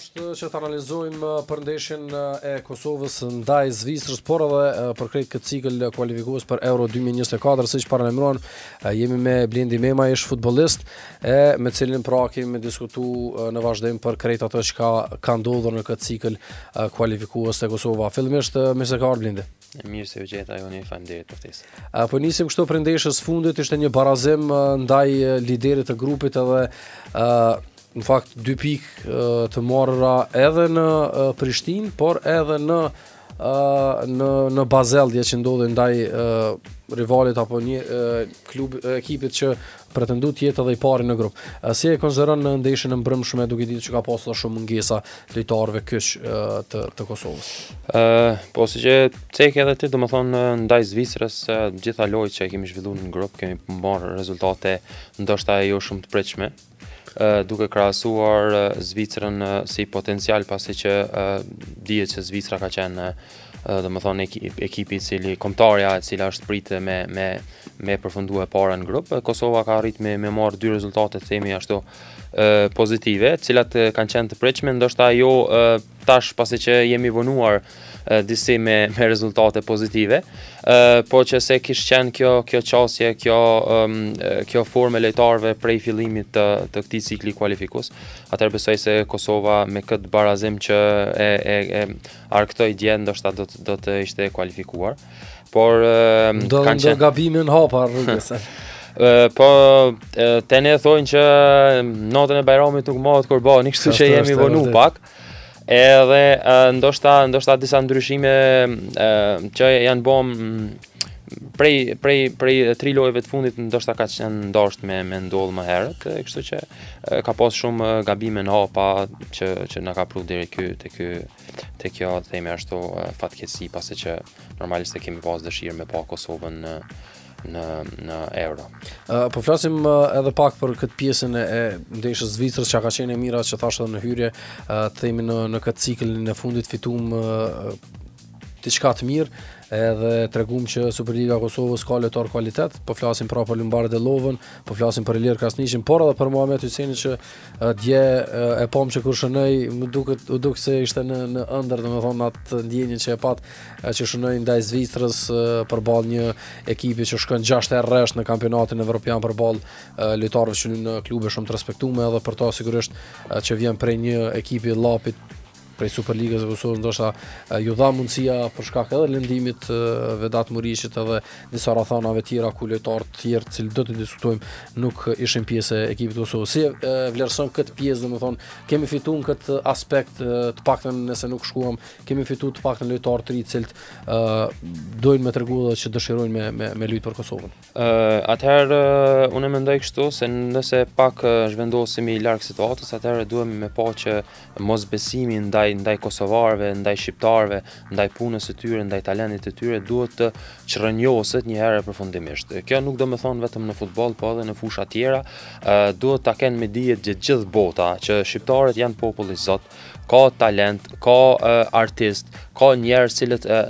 është që të analizojmë uh, për ndeshin uh, e Kosovës ndaj Zvicrës, por edhe uh, për krejt këtë cikël kualifikues për Euro 2024, siç paralajmëruan, jemi me Blendi Mema, ish futbollist, e me cilin pra kemi diskutuar në vazhdim për krejt ato që ka, ka ndodhur në këtë cikël kualifikues të Kosova. Fillimisht me se ka Blendi. E mirë se u gjeta, ju një falënderit për ftesë. Po njësim këto për ndeshës fundit, ishte një barazim ndaj liderit të grupit edhe në fakt dy pikë të morëra edhe në Prishtinë, por edhe në në në Bazel dje që ndodhi ndaj rivalit apo një klub ekipit që pretendu të jetë edhe i pari në grup. Si e konsideron në ndeshjen e mbrëmshme duke ditë që ka pasur shumë mungesa lojtarëve kyç të të Kosovës? Ë, po siç e cek edhe ti, domethënë ndaj Zvicrës gjitha lojtë që kemi zhvilluar në grup kemi marrë rezultate ndoshta jo shumë të pritshme, duke krahasuar Zvicrën si potencial pasi që dihet se Zvicra ka qenë dhe më thonë ekipi cili, e cila është pritë me, me, me përfundu e para në grupë. Kosova ka rritë me, me marr dy rezultate të themi ashtu pozitive, cilat kanë qenë të preqme, ndoshta jo tash pasi që jemi vënuar disi me me rezultate pozitive. ë po që se kishte qenë kjo kjo çësia, kjo ë kjo formë lojtarëve prej fillimit të të këtij cikli kualifikues. atër besoj se Kosova me këtë barazim që e e e arktoi dje ndoshta do shta do të ishte kualifikuar. Por do, kanë qenë... do gabimin hapa rrugës. Uh, po uh, tani e thonë që notën e Bajramit nuk mohat kur bëhen, kështu që jemi vonu pak. Uh, Edhe ndoshta ndoshta disa ndryshime që janë bën mm, prej prej prej tre lojëve të fundit ndoshta ka qenë ndoshtë me me ndodh më herët, kështu që ka pas shumë gabime në hapa që që na ka prur deri këtu te ky te kjo themi ashtu fatkeqësi pasi që normalisht e kemi pas dëshirë me pa Kosovën në në në euro. Uh, po flasim uh, edhe pak për këtë pjesën e ndeshës së Zvicrës që ka qenë e mira që thashë edhe në hyrje, uh, themi në në këtë ciklin e fundit fitum uh, diçka të mirë edhe treguam që Superliga e Kosovës ka lojtar kualitet, po flasim pra për Lumbardë Llovën, po flasim për Ilir Krasniçin, por edhe për Muhamet Hyseni që dje e pam që kur shënoi, më duket u duk se ishte në në ëndër, domethënë atë ndjenjën që e pat që shënoi ndaj Zvicrës për një ekipi që shkon gjashtë herë rresht në kampionatin evropian për ball lojtarëve që në klube shumë të respektueshme edhe për ta sigurisht që vjen prej një ekipi llapit prej Superligës e Kosovës ndoshta ju dha mundësia për shkak edhe lëndimit Vedat Murishit edhe disa rathanave tjera ku lojtarë të tjerë të do të diskutojmë nuk ishin pjesë e ekipit të Kosovës. Si vlerëson këtë pjesë, domethënë kemi fituar në këtë aspekt të paktën nëse nuk shkuam, kemi fituar të paktën lojtarë të ri që doin me tregu dhe që dëshirojnë me me, me për Kosovën. uh, atëherë uh, unë mendoj kështu se nëse pak uh, zhvendosemi larg situatës, atëherë duhemi me paqë mos besimi ndaj ndaj ndaj kosovarëve, ndaj shqiptarëve, ndaj punës së tyre, ndaj talentit të tyre duhet të çrënjohet një herë përfundimisht. Kjo nuk do të thon vetëm në futboll, por edhe në fusha tjera, duhet ta kenë me dije të gjithë bota që shqiptarët janë popull i Zot, ka talent, ka uh, artist, ka njerëz që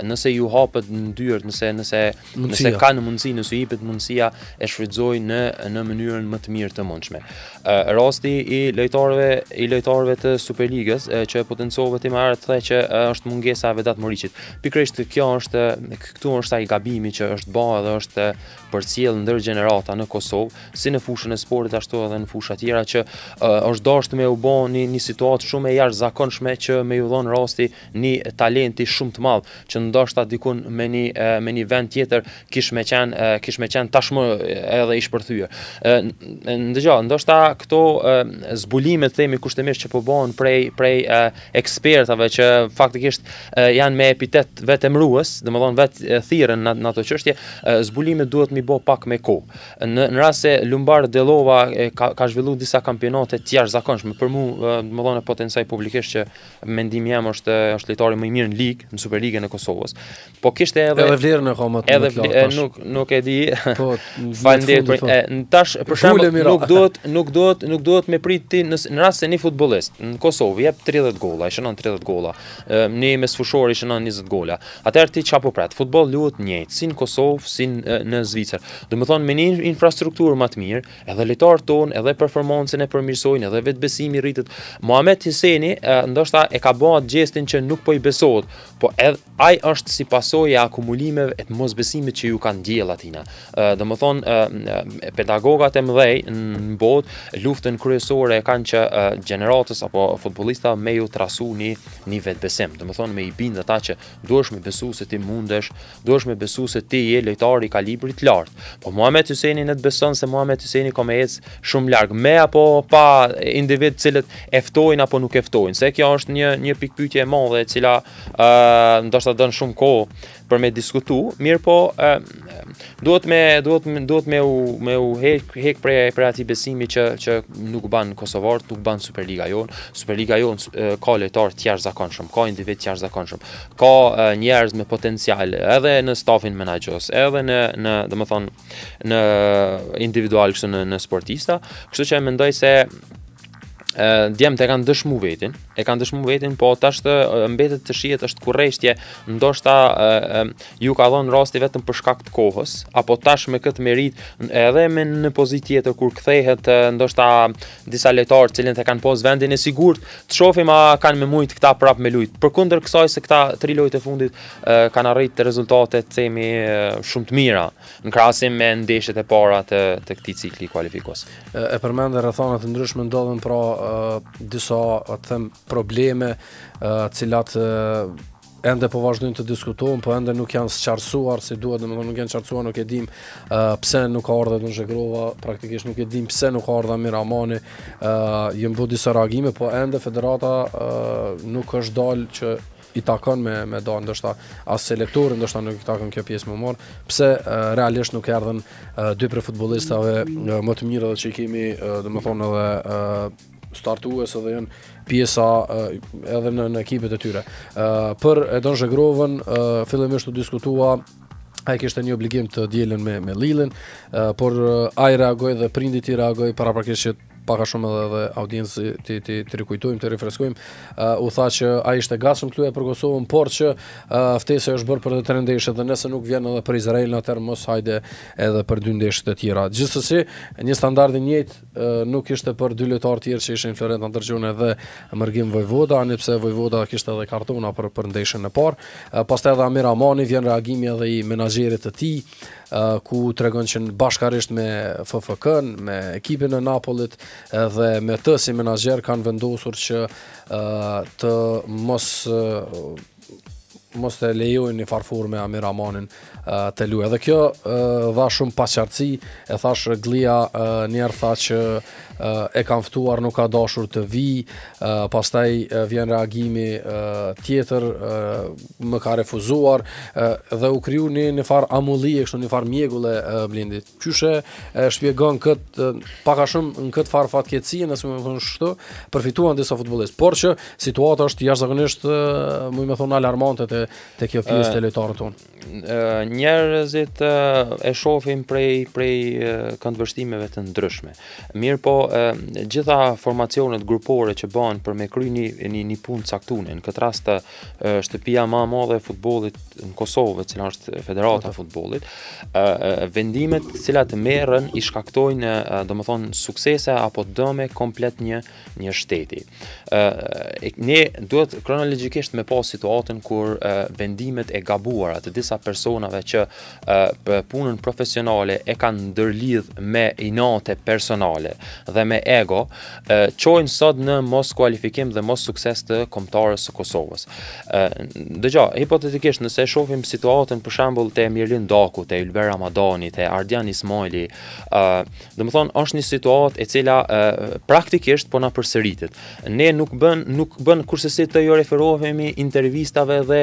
nëse ju hapet në dyert, nëse nëse mundësia. nëse ka në mundësi nëse i bëhet mundësia e shfrytëzoj në në mënyrën më të mirë të mundshme. E, rosti i lojtarëve i lojtarëve të Superligës e, që e potencove ti më ardhë të thëjë që e, është mungesa e Vedat Moriçit. Pikërisht kjo është këtu është ai gabimi që është bërë dhe është përcjell ndër gjenerata në Kosovë, si në fushën e sportit ashtu edhe në fusha tjera që e, është dashur me u bëni një, një situatë shumë e jashtëzakonshme që me ju dhon rosti një talent kapaciteti shumë të madh që ndoshta dikun me një me një vend tjetër kish me qen kish qen tashmë edhe i shpërthyer. Dëgjoj, ndoshta këto zbulime themi kushtemisht që po bëhen prej prej ekspertave që faktikisht janë me epitet vetëmrues, domethënë vetë thirrën në ato çështje, zbulimet duhet mi bë pak me ko. Në në rast se Lumbar Dellova ka ka zhvilluar disa kampionate të jashtëzakonshme për mua, domethënë potencaj publikisht që mendimi jam është është lojtari më i mirë në li, ligë, në Superligën e Kosovës. Po kishte edhe edhe vlerën e kohë më të lartë. Edhe nuk nuk e di. Po, faleminderit për tash për shkak nuk duhet nuk duhet nuk duhet me prit ti në, në rast se një futbollist në Kosovë jep 30 golla, e shënon 30 golla. Ne me sfushor i shënon 20 golla. Atëherë ti çapo prat, futbolli luhet njëjtë si në Kosovë, si në, në Zvicër. Domethënë me një infrastrukturë më të mirë, edhe lojtarët tonë, edhe performancën e përmirësojnë, edhe vetbesimi rritet. Muhamet Hiseni ndoshta e ka bërë gestin që nuk po i besohet po edhe ai është si pasojë e akumulimeve e të mosbesimit që ju kanë ndjell atina. Ë do thonë pedagogat e mëdhej në botë luftën kryesore kanë që gjeneratës apo futbollista me ju trasuni një vetbesim. Do të thonë me i bind ata që duhesh me besu se ti mundesh, duhesh me besu se ti je lojtari i kalibrit lart. lartë. Po Muhamet Hyseni ne beson se Muhamet Hyseni ka mëhec shumë larg me apo pa individ të cilët e ftojnë apo nuk e ftojnë. Se kjo është një një pikpyetje e madhe e cila uh, ndoshta don shumë kohë për me diskutu, mirë po duhet me duhet me duhet me u me u hek hek prej prej atij besimi që që nuk ban Kosovar, nuk ban Superliga jon. Superliga jon ka lojtar të jashtëzakonshëm, ka individ të jashtëzakonshëm. Ka njerëz me potencial edhe në stafin menaxhues, edhe në në domethënë në individual kështu në, në sportista. Kështu që mendoj se ë djem të kanë dëshmu vetin, e kanë dëshmu vetin, po tash të mbetet të shihet është kurreshtje, ndoshta e, e, ju ka dhënë rasti vetëm për shkak të kohës, apo tash me këtë merit edhe me në pozitë tjetër kur kthehet e, ndoshta disa lojtar të cilën e kanë pos vendin e sigurt, të shohim a kanë me mujt këta prapë me lut. Përkundër kësaj se këta tri lojtë fundit e, kanë arritë të rezultate të themi shumë të mira në krahasim me ndeshjet e para të të këtij cikli kualifikues. E, përmend rrethana të ndryshme ndodhen pra disa, të them, probleme uh, cilat uh, ende po vazhdojnë të diskutohen, po ende nuk janë sqarsuar si duhet, domethënë nuk janë sqarsuar, nuk e dim uh, pse nuk ka ardhur Don Zhegrova, praktikisht nuk e dim pse nuk ka ardhur Miramani, janë bërë disa reagime, po ende federata uh, nuk është dalë që i takon me me do ndoshta as selektorin ndoshta nuk i takon kjo pjesë më mor pse realisht nuk erdhën dy prej futbollistave më të mirë edhe që i kemi domethënë edhe startues edhe janë pjesa uh, edhe në, në ekipet e tyre. Uh, për Edon Zhegrovën, uh, fillimisht të diskutua ai kishte një obligim të dielën me me Lilin, uh, por uh, ai reagoi dhe prindi i tij reagoi paraprakisht që paka shumë edhe audiencë ti ti të rikujtojmë të refreskojmë uh, u tha që ai ishte gatshëm të luajë për Kosovën por që uh, ftesa është bërë për të ndeshën dhe nëse nuk vjen edhe për Izrael në term mos hajde edhe për dy ndeshje të tjera gjithsesi një standard i njëjtë uh, nuk ishte për dy lojtar të tjerë që ishin Florenta Ndërgjuna dhe Mërgim Vojvoda ani pse Vojvoda kishte edhe kartona për për ndeshën e parë uh, pastaj edhe Amir Amani vjen reagimi edhe i menaxherit të tij Eh, ku të që në bashkarisht me FFK-n, me ekipin e Napolit dhe me të si menaxher kanë vendosur që eh, të mos eh, mos të lejojnë një farfur me Amir Amanin të luja. Dhe kjo dha shumë pasjartësi e thashë glia njerë tha që e kanë ftuar nuk ka dashur të vi, uh, pastaj uh, vjen reagimi uh, tjetër, uh, më ka refuzuar uh, dhe u kriju një, një farë amulli e kështu një farë mjegule uh, blindit. Qyshe e shpjegon këtë, uh, paka shumë në këtë farë fatkeci kjecije, nësë më thonë shtu, përfituan disa futbolist, por që situata është jashtëzakonisht, uh, më më thonë alarmante të, të kjo pjesë uh, të lojtarë tonë. Uh, njerëzit uh, e shofim prej, prej uh, këndvështimeve të ndryshme. Mirë po, e, gjitha formacionet grupore që bëhen për me kry një një, një punë caktuar. Në këtë rast e, shtëpia më e madhe e futbollit në Kosovë, e cila është Federata e po, po. Futbollit, vendimet të merën i shkaktojnë domethënë suksese apo dëme komplet një një shteti. E, e, ne duhet kronologjikisht me pas situatën kur e, vendimet e gabuara të disa personave që e, punën profesionale e kanë ndërlidh me inate personale dhe dhe me ego, qojnë sot në mos kualifikim dhe mos sukses të komtarës së Kosovës. Dëgjoj, hipotetikisht, nëse shofim situatën për shambull të Emirlin Daku, të Ilber Ramadani, të Ardian Ismaili, dhe më thonë, është një situatë e cila praktikisht po na përsëritet. Ne nuk bën, nuk bën kursesit të jo referohemi intervistave dhe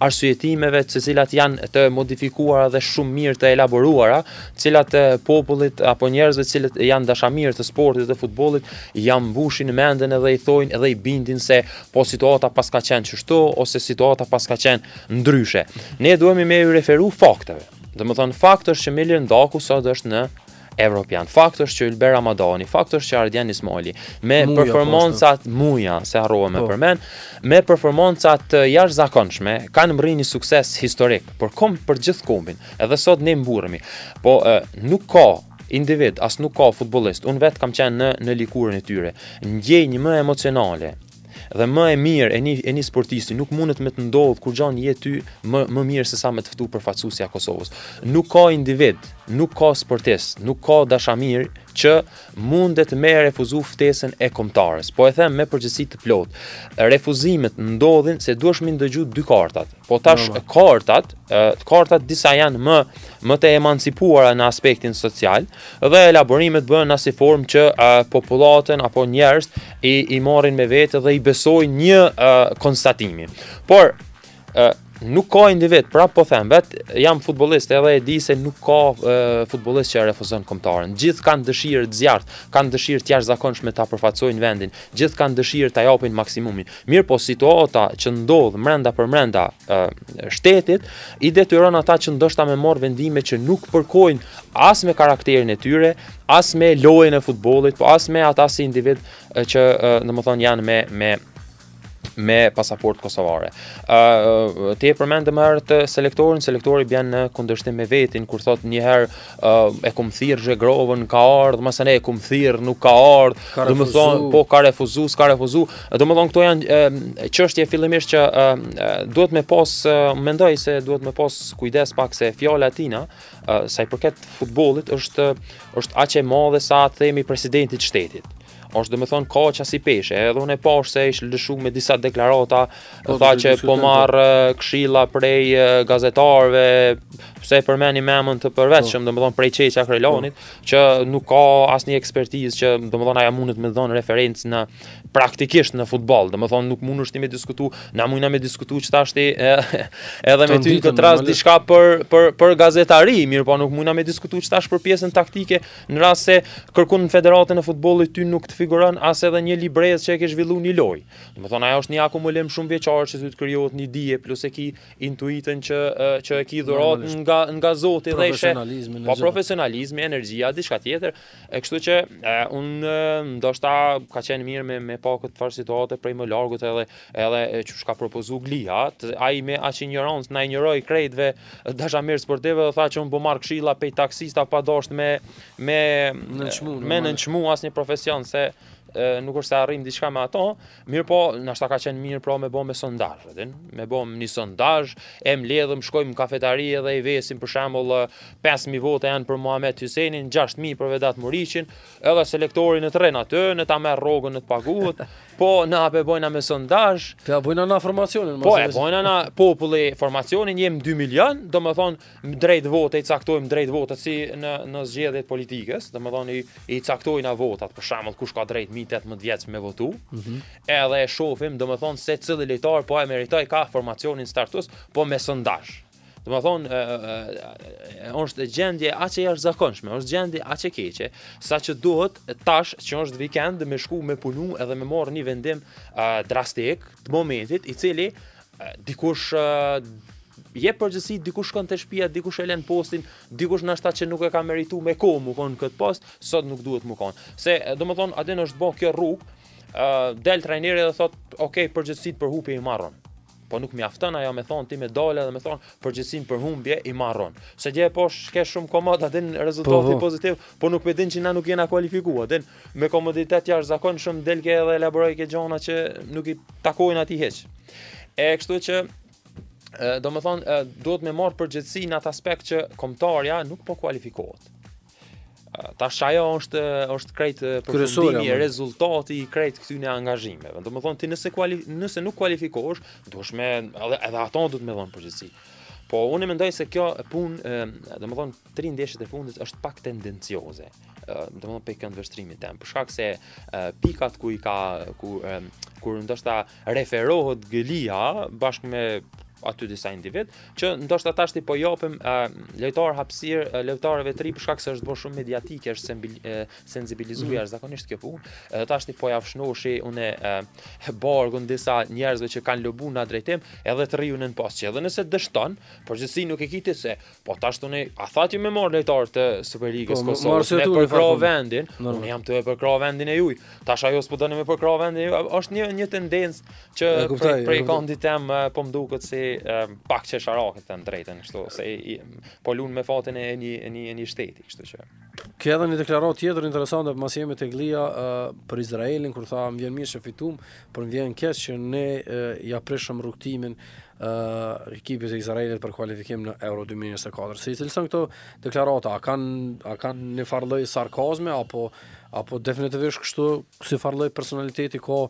arsujetimeve të cilat janë të modifikuara dhe shumë mirë të elaboruara, cilat popullit apo njerëzve cilët janë dashamirë të sportit dhe futbolit, jam bushin menden edhe i thojnë edhe i bindin se po situata pas ka qenë qështu ose situata pas ka qenë ndryshe. Ne duhemi me i referu fakteve. Dhe më thënë faktës që Milin Ndaku sot është në Evropian. Fakt është që Ilber Ramadani, fakt është që Ardian Ismoli, me muja, performancat muja, se harrova me po. përmen, me performancat jash zakonshme, kanë mërri një sukses historik, për kom për gjithë kombin, edhe sot ne mburëmi, po nuk ka individ, as nuk ka futbolist, unë vetë kam qenë në, në likurën e tyre, ndjej një më emocionale, dhe më e mirë e një, e një sportisti nuk mundet me të ndodhë kur gjanë jetë ty më, më mirë se sa me të fëtu për fatësusja Kosovës. Nuk ka individ, nuk ka sportes, nuk ka dashamir që mundet me refuzu ftesën e komtarës. Po e them me përgjësi të plot. Refuzimet ndodhin se duesh me ndëgju dy kartat. Po tash kartat, kartat disa janë më më të emancipuara në aspektin social dhe elaborimet bëhen në formë që uh, popullatën apo njerëz i i marrin me vete dhe i besojnë një konstatimi. Por nuk ka individ, pra po them, vet jam futbollist edhe e di se nuk ka futbollist që e refuzon kombëtarën. Gjithë kanë dëshirë të zjarrt, kanë dëshirë të jashtëzakonshme ta përfaqësojnë vendin. Gjithë kanë dëshirë ta japin maksimumin. Mirë po situata që ndodh brenda për brenda shtetit i detyron ata që ndoshta me marr vendime që nuk përkojnë as me karakterin e tyre, as me lojën e futbollit, po as me ata si individ që, domethënë, janë me me me pasaport kosovare. uh, ti e përmendë më herë të selektorin, selektori bën në kundërshtim me vetin kur thotë një herë uh, e kumthirr Zhegrovën ka ardhur, më ne e kumthirr nuk ka ardhur. Do të thonë po ka refuzuar, ka refuzuar. Do të thonë këto janë çështje fillimisht që uh, duhet më pas uh, mendoj se duhet më pas kujdes pak se fjala Tina, uh, sa i përket futbollit është është aq e madhe sa themi presidenti i shtetit është domethënë kaq as i peshë. Edhe unë e pa se ishte lëshu me disa deklarata, po, tha që po marr eh, këshilla prej eh, gazetarëve, pse e përmeni mëmën të përvetshëm, po. domethënë prej çeç akrelonit, po. që nuk ka asnjë ekspertizë që domethënë ajo mund të më dhon referencë në praktikisht në futboll, domethënë nuk mund ushtimi të diskutoj, na mundna na me diskutoj çfarë është edhe me ty këtë rast diçka për për për gazetari, mirë po nuk mundna na me diskutoj çfarë është për pjesën taktike, në rast se kërkon në federatën e futbollit ty nuk të figuron as edhe një librez që e ke zhvilluar një lojë. Domethënë ajo është një akumulim shumë vjeçor që ti krijohet një dije plus e ki intuitën që që e ki dhuratën nga nga Zoti dhe ishte po profesionalizmi, energjia, diçka tjetër. E kështu që e, unë ndoshta ka qenë mirë me me pa po këtë farë situatë prej më largut edhe edhe çu ka propozu Glia, ai me aq injorant, na injoroi kreditve dashamir sportive dhe tha që unë po marr këshilla pe taksista pa dosht me me me nënçmu asnjë profesion se nuk është se arrim diçka me ato, mirë po, nështë ka qenë mirë pra me bo me sondaj, me bo një sondazh, e më ledhëm, shkojmë në kafetari dhe i vesim, për shembull 5.000 vote janë për Muhamet Hysenin, 6.000 për Vedat Muricin, edhe selektorin e tren aty, në ta merë rogën në të paguhet. po na apo bojna me sondazh. Po bojna na formacionin, mos. Po e bojna na populli formacionin jem 2 milion, domethën drejt vote i caktojm drejt vote si në në zgjedhjet politikes, domethën i i caktojnë na votat, për shembull kush ka drejt mi 18 vjeç me votu. Mm Edhe e shohim domethën se cili lojtar po e meritoj ka formacionin status, po me sondazh. Dhe më thonë, është gjendje a që jashtë zakonshme, është gjendje a që keqe, sa që duhet tash që është vikend me shku me punu edhe me morë një vendim a, drastik të momentit i cili a, dikush a, je përgjësi, dikush kënë të shpia, dikush e len postin, dikush në ashta që nuk e ka meritu me ko mu konë këtë post, sot nuk duhet mu konë. Se, do më thonë, adin është bë kjo rrugë, uh, del trajneri dhe thot, okej, okay, përgjësit për hupi i marron po nuk mjafton ajo me thon ti me dalë dhe me thon përgjithsinë për humbje i marron. Se dje po ke shumë komoda din po, rezultati po, pozitiv, po nuk më din që na nuk jena kualifikuar. Din me komoditet jashtëzakon shumë del ke edhe elaboroj ke gjona që nuk i takojnë atij hiç. E kështu që do më thon duhet me marr përgjithsi në atë aspekt që komtarja nuk po kualifikohet ta shajo është është krejt përfundimi i rezultati i krejt këtyn e angazhimeve. Do të thonë ti nëse kuali, nëse nuk kualifikohesh, duhesh me edhe, edhe ato do të më dhënë përgjithësi. Po unë mendoj se kjo punë, do të thonë tri ndeshjet e fundit është pak tendencioze. Do të thonë pikë kanë vështrimin e Për shkak se pikat ku i ka ku kur ndoshta referohet Gelia bashkë me aty disa individ që ndoshta tash ti po japim uh, lojtar hapësir uh, lojtarëve të ri për shkak se është bërë shumë mediatike është sensibilizuar mm -hmm. zakonisht kjo punë tash ti po javshnoshi unë uh, borgun disa njerëzve që kanë lobu në drejtim edhe të riu në posçi edhe nëse dështon por gjithsesi nuk e kiti se po tash unë a thati më mor lojtar të superligës po, Kosovës me për krov vendin unë jam të për krov vendin e juaj tash ajo s'po doni më për krov vendin është një një tendencë që prej pre, pre, pre, pre, pre, pre, pak që sharakët të në kështu, se i, po me fatin e një, një, një shteti, kështu që. Kjo edhe një deklarat tjetër interesant dhe pas jemi të glia uh, për Izraelin, kur tha më vjen mirë që fitum, për më vjen keq që ne uh, ja prishëm rukëtimin uh, ekipit e Izraelit për kualifikim në Euro 2024. Se cilson cilësën këto deklarata, a kanë kanë një farloj sarkazme, apo, apo definitivisht kështu si farloj personaliteti ko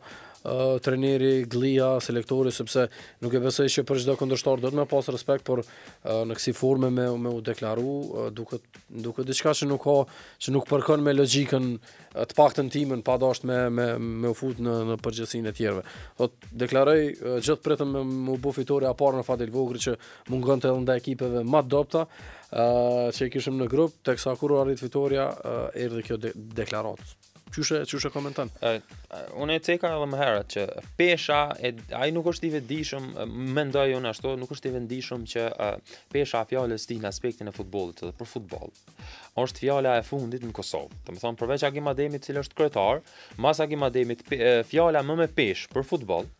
treneri, glia, selektori, sepse nuk e besoj që për çdo kundërshtar do të më pas respekt, por në kësi forme me me u deklaru, duket duket diçka që nuk ka, që nuk përkon me logjikën të paktën timën pa dashur me me me u fut në në përgjithësinë e tjerëve. Do deklaroj gjithë pritëm me u bë fitore parë në Fadil Vogri që mungonte edhe nda ekipeve më dopta që e kishëm në grup, teksa kur u arrit fitoria, erdhi kjo de deklaratë Qyshe, qyshe komentan? unë e ceka edhe më herët që pesha, e, nuk është i vendishëm, mendoj unë ashtu, nuk është i vendishëm që uh, pesha a fjallës ti në aspektin e futbolit edhe për futbol, është fjalla e fundit në Kosovë. Të thonë, përveç Agim Ademit cilë është kretar, mas Agim Ademit, fjalla më me pesh për futbol,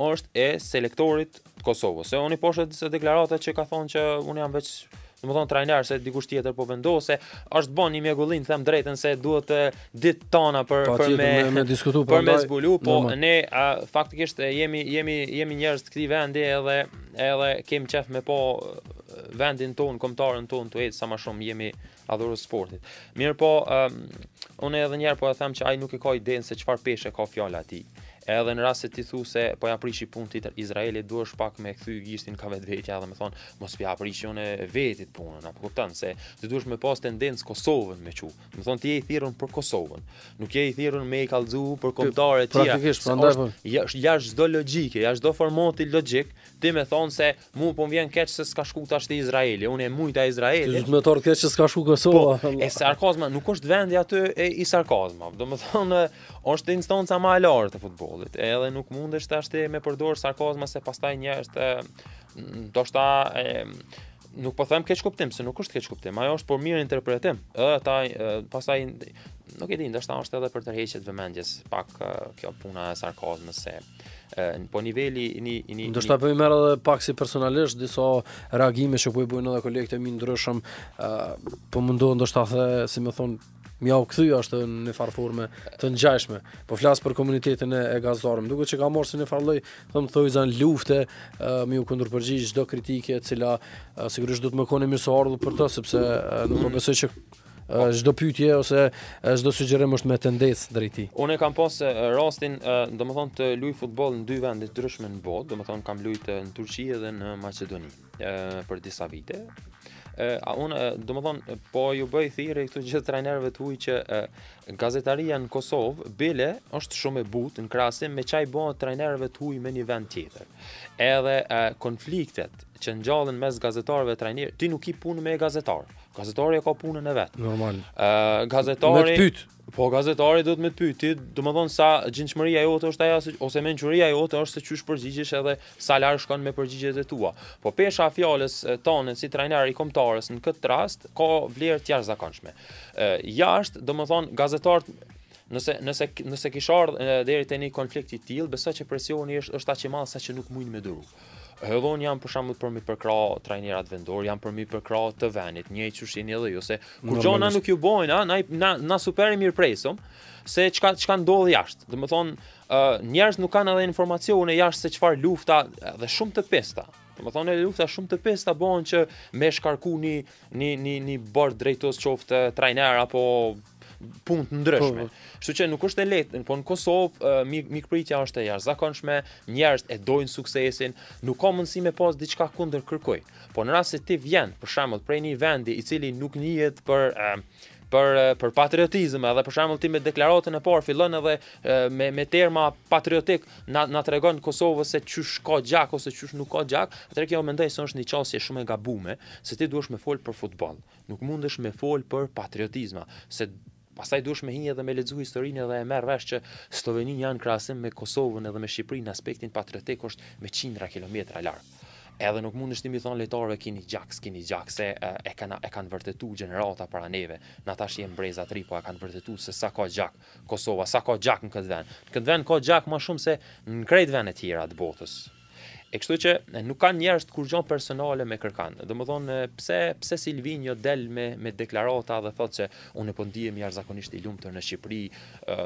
është e selektorit të Kosovës. Se unë i poshët disë deklarata që ka thonë që unë jam veç do të thonë trajner se dikush tjetër po vendose, është bën një mjegullin, them drejtën se duhet ditë tona për pa, për me me, për, po me zbulu, po ne a, faktikisht jemi jemi jemi njerëz të këtij vendi edhe edhe kemi qef me po vendin ton, kombëtarën ton të ecë sa më shumë jemi adhurës sportit. Mirë po, um, unë edhe njerë po e them që ajë nuk e ka idejnë se qëfar peshe ka fjalla ti edhe në rast se ti thu se po ja prishi punë tjetër Izraelit duhesh pak me kthy gishtin ka vetë vetja edhe më thon mos pi aprish unë vetit punën apo kupton se ti duhesh me pas tendencë Kosovën me qiu më thon ti je i thirrur për Kosovën nuk je i thirrur me i kallzu për kombëtare të tjera praktikisht prandaj po jashtë jash çdo logjike jashtë çdo formati logjik ti më thon se mu po vjen keq se s'ka shku tash te Izraeli unë e mujta Izraeli ti më thon keq se s'ka shku Kosova po, e sarkazma nuk është vendi aty e i sarkazma do të thon është instanca më e lartë e futbollit Edhe nuk mundesh të ashtë me përdor sarkazma se pastaj një është do shta e, nuk po them keq kuptim, se nuk është keq kuptim, ajo është por mirë interpretim. Ë ata pastaj nuk e di, ndoshta është edhe për tërheqjet vëmendjes, pak e, kjo puna e sarkazmës se në po niveli ni ni do të po merr edhe pak si personalisht disa reagime që po i bëjnë edhe kolegët e mi ndryshëm po mundohen do të si më thon mja u këthy është në farforme të ngjashme. po flasë për komunitetin e, e gazdarëm, duke që ka morë si në farloj, thëmë thëj zanë lufte, uh, mi u këndur përgjish gjdo kritike, cila uh, sigurisht do të më kone mirë ardhë për të, sepse uh, nuk po besoj që çdo uh, pyetje ose çdo uh, sugjerim është me tendencë drejt tij. Unë kam pasë rastin, uh, domethënë të luaj futboll në dy vende të ndryshme në botë, domethënë kam luajtur në Turqi dhe në Maqedoni uh, për disa vite. Uh, a unë, do më thonë, po ju bëj thire këtu gjithë trajnerve të huj që e, gazetaria në Kosovë, bile, është shumë e butë në krasim me qaj bëhë trajnerve të huj me një vend tjetër. Edhe e, konfliktet që në gjallën mes gazetarve të trajnerve, ti nuk i punë me gazetarë. Gazetari e ka punën e vetë. Normal. E, gazetari... Me të pytë. Po gazetari të me pyeti, domethën sa gjinçmëria jote është ajo ose mençuria jote është se çysh përgjigjesh edhe sa larg shkon me përgjigjet e tua. Po pesha fjalës tonë si trajner i kombëtarës në këtë rast ka vlerë të jashtëzakonshme. Ë jashtë domethën gazetarët nëse nëse nëse kishë ardhur deri te një konflikt i tillë, besoj që presioni është është aq i madh sa që nuk mund të më duru. Hedhon janë për shembull për mi për trajnerat vendor, janë për mi për krah të vendit, një çushin edhe ju se kur gjona nuk ju bojnë, na na superi mirë presum se çka çka ndodh jashtë. Do të thon, uh, njerëz nuk kanë edhe informacionin e jashtë se çfarë lufta dhe shumë të pesta. Do të thon edhe lufta shumë të pesta bëhen që me shkarku një një një bord drejtues qoftë trajner apo punë të ndryshme. Po, po. Kështu që nuk është e lehtë, po në Kosovë uh, mik, mikpritja është e jashtëzakonshme, njerëzit e dojnë suksesin, nuk ka mundësi me pas diçka kundër kërkoj. Po në rast se ti vjen, për shembull, prej një vendi i cili nuk njihet për uh, për për patriotizëm, edhe për shembull ti me deklaratën e parë fillon edhe me me terma patriotik na na tregon Kosovës se çysh ka gjak ose çysh nuk ka gjak, atëherë kjo mendoj se është një çështje shumë e gabuar, se ti duhesh me fol për futboll, nuk mundesh me fol për patriotizma, se Pastaj duhesh me hinje dhe me lexoj historinë dhe e merr vesh që Sloveni janë krahasim me Kosovën edhe me Shqipërinë në aspektin patriotik është me qindra kilometra larg. Edhe nuk mundesh të më thon lojtarëve keni gjak, keni gjak se e, e kanë e kanë vërtetuar gjenerata para neve. Na tash janë breza tri po e kanë vërtetuar se sa ka gjak Kosova, sa ka gjak në këtë vend. Në këtë vend ka gjak më shumë se në krejt vendet tjera të botës. E kështu që nuk kanë njerëz të kurrë personale me kërkan. Domthon pse pse Silvinio del me me deklarata dhe thotë se unë po ndihem i zakonisht i lumtur në Shqipëri,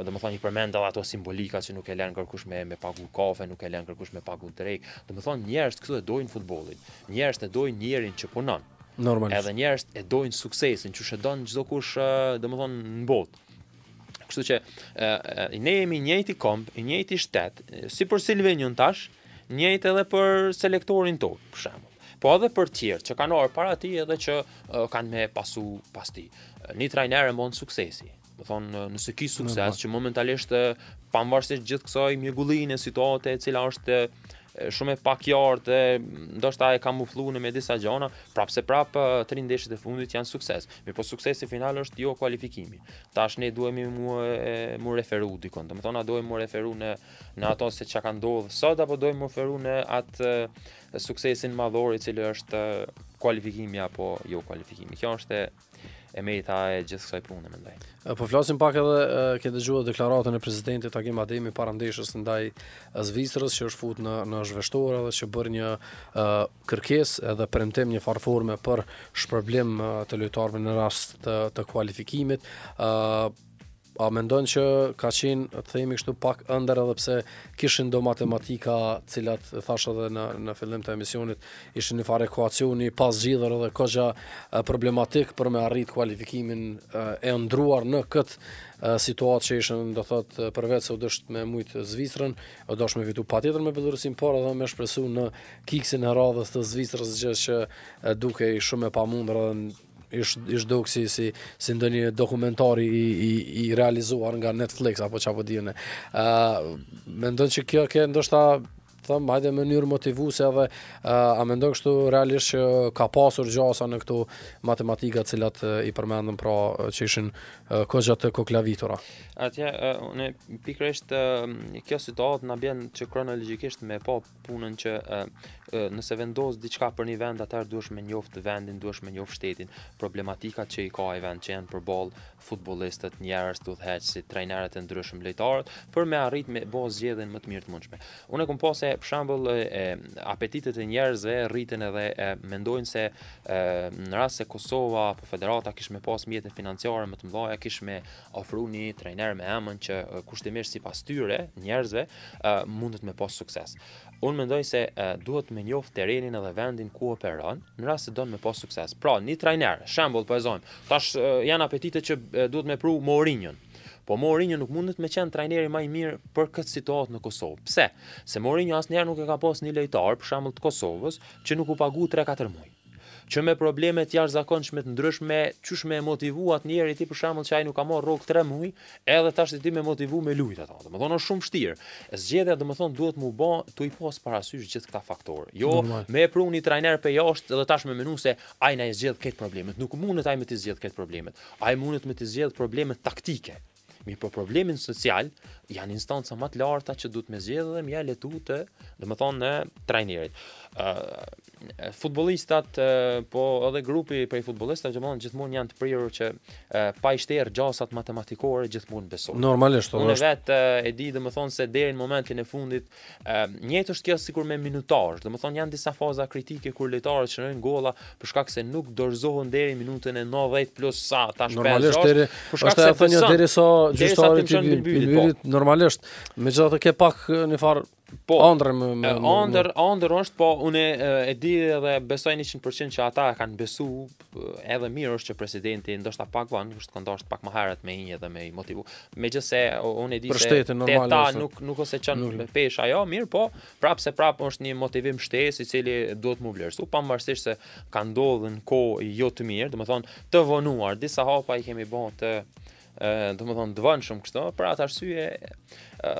domthon i përmend edhe ato simbolika që nuk e lën kërkush me me pagu kafe, nuk e lën kërkush me pagu drekë. Domthon njerëz këtu e dojnë futbollin. Njerëz e dojnë njerin që punon. Normalisht. Edhe njerëz e dojnë suksesin, çu shëdon çdo kush domthon në botë. Kështu që ne jemi njëjti i njëjti shtet, si për Silvinion tash njëjtë edhe për selektorin tonë, për shemë. Po edhe për tjerë që kanë orë para ti edhe që uh, kanë me pasu pas ti. Një trajner e mund suksesi. Më thonë, nëse ki sukses, në që momentalisht, pa mbarështë gjithë kësoj mjegullin e situate, cila është shumë e pak qartë dhe ndoshta e kam ufluar në me disa gjona, prapse prap 3 rindeshit e fundit janë sukses. Mi po suksesi final është jo kualifikimi. Tash ne duhemi mu mu referu dikon. Do të thonë na mu referu në në ato se çka ka ndodhur sot apo duhem mu referu në atë suksesin madhor i cili është kualifikimi apo jo kualifikimi. Kjo është e merita e gjithë kësaj pune, mendoj. Po flasim pak edhe ke dëgjuar deklaratën e presidentit Takim Ademi para ndeshës ndaj Zvicrës që është fut në në zhveshtorë dhe që bën një kërkesë edhe premtim një farforme për shpërblim të lojtarëve në rast të, të kualifikimit a mendojnë që ka qenë, të themi kështu pak ëndër edhe pse kishin do matematika, cilat thash edhe në në fillim të emisionit, ishin një fare ekuacioni pa zgjidhur edhe kogja problematik për me arrit kualifikimin e ndruar në këtë situatë që ishin do thot, përvecë o dështë me mujtë Zvistrën, o dështë me vitu patjetër me Belorusin, por edhe me shpresu në kiksin e radhës të Zvistrës gjithë që duke shumë e pamundur edhe në ishtë ish dukë si, si, si ndë një dokumentar i, i, i realizuar nga Netflix, apo që apo dhjene. Uh, me ndonë që kjo ke ndoshta thëm, hajde më njërë motivuse edhe uh, a me ndonë kështu realisht që ka pasur gjasa në këtu matematika cilat uh, i përmendëm pra që ishin uh, këgjat të koklavitura. Atje, uh, unë pikresht uh, kjo situatë në bjenë që kronologikisht me po punën që uh, nëse vendos diçka për një vend atëherë duhesh me njoft vendin, duhesh me njoft shtetin. Problematika që i ka ai vend që janë për ball, futbollistët, njerëz të udhëheqë, si trajnerët e ndryshëm lojtarët, për me arrit me bazë zgjedhjen më të mirë të mundshme. Unë kam pasur për shembull apetitet e njerëzve rriten edhe e mendojnë se e, në rast se Kosova apo Federata kish me pas mjete financiare më të mëdha, kish me ofruar një trajner me emën që kushtimisht sipas tyre njerëzve mundet me pas sukses. Unë mendoj se duhet me me njoft terrenin edhe vendin ku operon, në rast se don me pas sukses. Pra, një trajner, shembull po e zojm. Tash janë apetite që duhet me pru Mourinho. Po Mourinho nuk mundet me qen trajneri më i mirë për këtë situatë në Kosovë. Pse? Se Mourinho asnjëherë nuk e ka pasur një lojtar, për shembull të Kosovës, që nuk u pagu 3-4 muaj që me problemet jashtë jashtëzakonshme të ndryshme, qysh me motivu atë njerë i ti për shamën që ajë nuk ka morë rogë 3 muaj, edhe të ashtë ti me motivu me lujtë ato. Dhe thonë është shumë shtirë. E domethënë dhe më thonë duhet mu bo të i posë parasysh gjithë këta faktorë. Jo, me pruni trajner për jashtë dhe tash me menuse ai ajë na e zgjedhë këtë problemet. Nuk mundet ai me të zgjidh këtë problemet. Ai mundet me të zgjidh problemet taktike. Mi po problemin social janë instanca më të larta që duhet me zgjedhë dhe mja letute, të, dhe më thonë, në Uh, futbolistat, uh, po edhe grupi për i futbolistat, gjithmonë janë të prirur që uh, pa i shterë gjasat matematikore gjithmonë besojnë. Normalisht, Unë vetë uh, e di dhe më thonë se deri në momentin e fundit, uh, njëtë është kjo sikur me minutarës, dhe më thonë janë disa faza kritike kur letarës që nëjnë gola, shkak se nuk dorëzohen deri minutën e 90 plus sa, tash 5 gjasë, se të fësën, deri sa gjyshtarit normalisht. Me gjitha të ke pak një farë po, ondër me... me ondër, ondër është, po une e, e di dhe besoj 100% që ata kanë besu edhe mirë është që presidenti ndoshta pak vanë, është këndo është pak maherët me inje dhe me i motivu. Me gjithë se unë e di se teta nuk, nuk ose qënë nuk. pesh ajo, mirë po, prap se është një motivim shtesë i cili duhet mu vlerësu, pa mërësisht se do dhe në ko jo të mirë, dhe më thonë të vonuar, disa hapa i kemi bo të do më thonë dëvanë shumë kështë, pra atë arsye,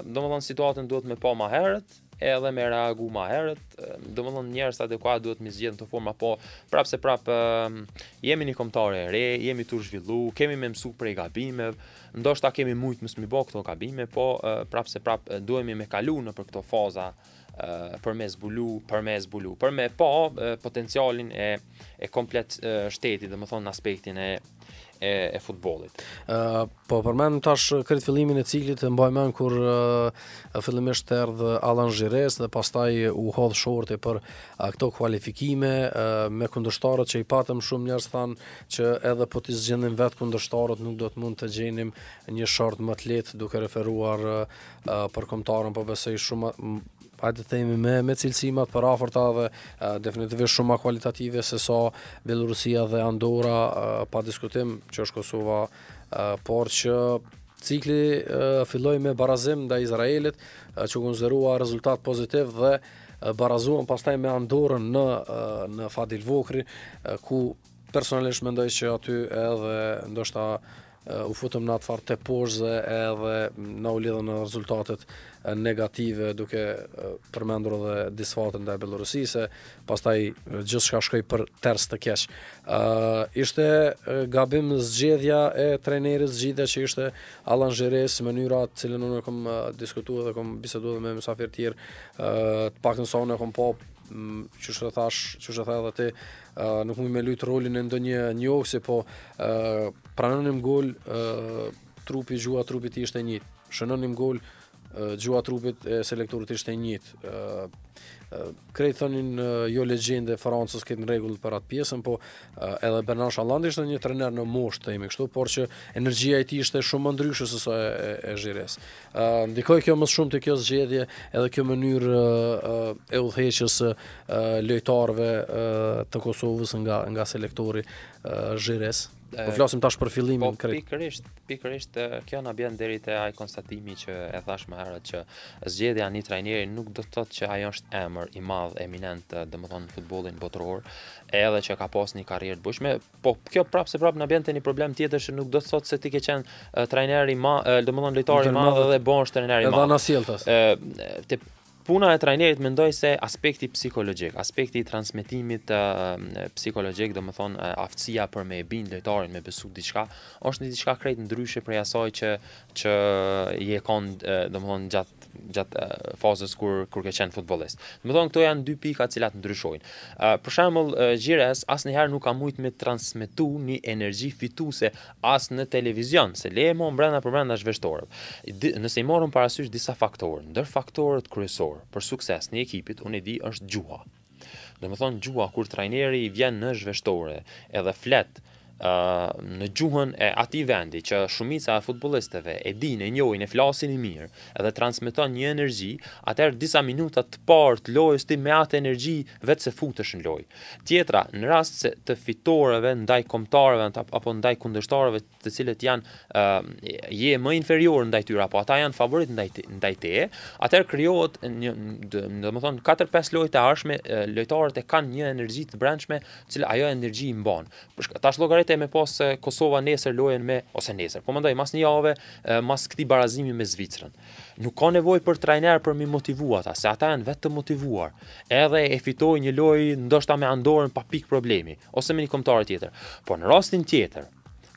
do më thonë situatën duhet me pa ma herët, edhe me reagu ma herët, do më thonë njerës adekuat duhet me në të forma po, prapë se prapë jemi një komtare e re, jemi të zhvillu, kemi me mësu prej gabime, ndoshta kemi mujtë mësë mi bo këto gabime, po prapë se prapë me kalu në për këto faza, për me zbulu, për me zbulu, për me po potencialin e, e komplet shtetit, dhe më thonë në aspektin e e, e futbolit. E, po përmend tash kërit fillimin e ciklit e mbajmen kur e, e, fillimisht erdhi Alan Gjires dhe pastaj u hodh shorti për a, këto kualifikime me kundërshtarët që i patëm shumë njerëz than që edhe po të zgjendim vetë kundërshtarët nuk do të mund të gjenim një short më të lehtë duke referuar për kombëtarën po besoj shumë hajtë të themi me, me cilësimat për aforta dhe definitivisht shumë ma kualitative se sa Belorusia dhe Andora pa diskutim që është Kosova, por që cikli filloi me barazim nda Izraelit e, që konzderua rezultat pozitiv dhe barazuan pastaj me Andorën në, në Fadil Vokri, ku personalisht mendoj që aty edhe ndoshta u futëm në atë farë të poshëzë edhe në u lidhën në rezultatet negative duke përmendur dhe disfatën dhe e Belorusise, pas taj gjithë shka shkoj për tërës të kesh. Ishte gabim zgjedhja e trenerit zgjidhe që ishte Alan Gjeres, mënyra të cilën unë e kom diskutu dhe kom bisedu dhe me mësafir tjerë, të pak në sonë e kom po Mm, që shë thash, që shë thash edhe ti, nuk mu me lujtë rolin e ndë një një ose, po pranën pranënim gol, trupi, gjua trupit ishte njitë. shënën gol, uh, gjua trupit e selektorit ishte njitë krejtë thonin jo legjende e Francës këtë në regullë për atë pjesën, po edhe Bernard Shalland ishte një trener në mosh të imi kështu, por që energjia i ti ishte shumë më ndryshë së e, e, zhires. Ndikoj kjo mësë shumë të kjo zgjedhje edhe kjo mënyr e u theqës lojtarve të Kosovës nga, nga selektori zhires. Po flasim tash për fillimin po, krejt. Pikërisht, pikërisht eh, kjo na bën deri te ai konstatimi që e thash më herët që zgjedhja e një trajneri nuk do të thotë që ai është emër i madh, eminent, eh, domethënë në futbollin botëror, edhe që ka pasur një karrierë të bujshme, po kjo prapë se prapë na bën te një problem tjetër që nuk do të thotë se ti ke qenë eh, trajneri i madh, domethënë lojtari i madh dhe bon trajneri i madh. Edhe na sjell tas. Ë, puna e trajnerit mendoj se aspekti psikologjik, aspekti i transmetimit uh, eh, psikologjik, domethënë uh, eh, aftësia për me e bind lojtarin me besu diçka, është një diçka krejt ndryshe prej asaj që që i e kanë uh, eh, domethënë gjat gjat uh, fazës kur kur ke qenë futbollist. Domethënë këto janë dy pika të cilat ndryshojnë. Uh, për shembull uh, Gjires asnjëherë nuk ka mujt me transmetu një energji fituese as në televizion, se lejmo brenda për brenda zhvestorëve. Nëse i morëm parasysh disa faktorë, ndër faktorët kryesorë për sukses një ekipit, unë e di është gjuha. Dhe me thonë, gjuha, kur trajneri i vjen në zhveshtore, edhe fletë në gjuhën e ati vendi që shumica e futbolisteve e din e njojnë e flasin i mirë edhe transmiton një energji, atër disa minutat të parë të lojës ti me atë energji vetë se futësh në lojë. Tjetra, në rast se të fitoreve, ndaj komtarëve, apo ndaj kundështarëve të cilët janë uh, je më inferior ndaj tyra, apo ata janë favorit ndaj te, atër kryohet një, dhe, më thonë, 4-5 lojë e arshme, lojtarët e kanë një energji të brendshme, cilë ajo energji i mbonë. Ta shlogaret e me pas se eh, Kosova nesër lojen me, ose nesër, po më mas një javë eh, mas këti barazimi me Zvicrën. Nuk ka nevoj për trajner për mi motivuata ata, se ata janë vetë të motivuar, edhe e fitoj një loj ndoshta me andorën pa pik problemi, ose me një komtarë tjetër. Por në rastin tjetër,